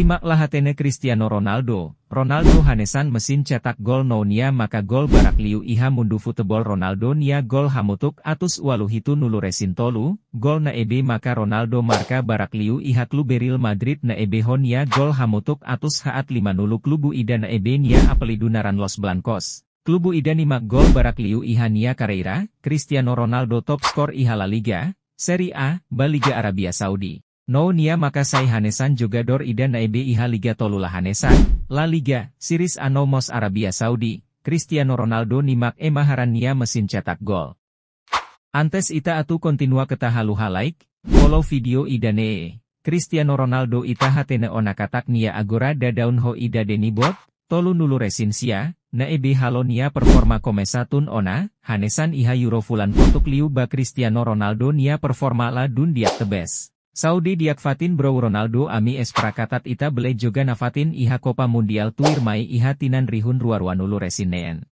Simak lahatene Cristiano Ronaldo, Ronaldo hanesan mesin cetak gol nounia maka gol barak liu iha mundu futebol Ronaldo nia gol hamutuk atus waluhitu hitu nulu resin tolu, gol ebe maka Ronaldo marka barak liu iha klub Real Madrid ebe honia gol hamutuk atus haat lima nulu klubu ida ebe nia naran Los Blancos. Klubu ida nimak gol barak liu iha nia Carreira, Cristiano Ronaldo top skor iha La Liga, Serie A, Baliga Arabia Saudi. No Nia Makasai Hanesan juga dor Ida Iha Liga Tolula Hanesan, La Liga, Siris Anomos Arabia Saudi, Cristiano Ronaldo Nimak Emaharan Nia mesin cetak gol. Antes ita atu kontinua ketahaluha like, follow video Ida Nee, Cristiano Ronaldo ita hatene Onakatak Nia Agora daun Ho Ida Denibot, Tolu Nulu Resinsia, Naebi nia performa komesatun ona, Hanesan Iha Eurofulan Potuk Liu Ba Cristiano Ronaldo Nia performa la dun Dundia Tebes. Saudi diakfatin bro Ronaldo ami es prakatat ita bele juga nafatin iha Copa Mundial tuir mai iha tinan rihun ruarwanulu resineen.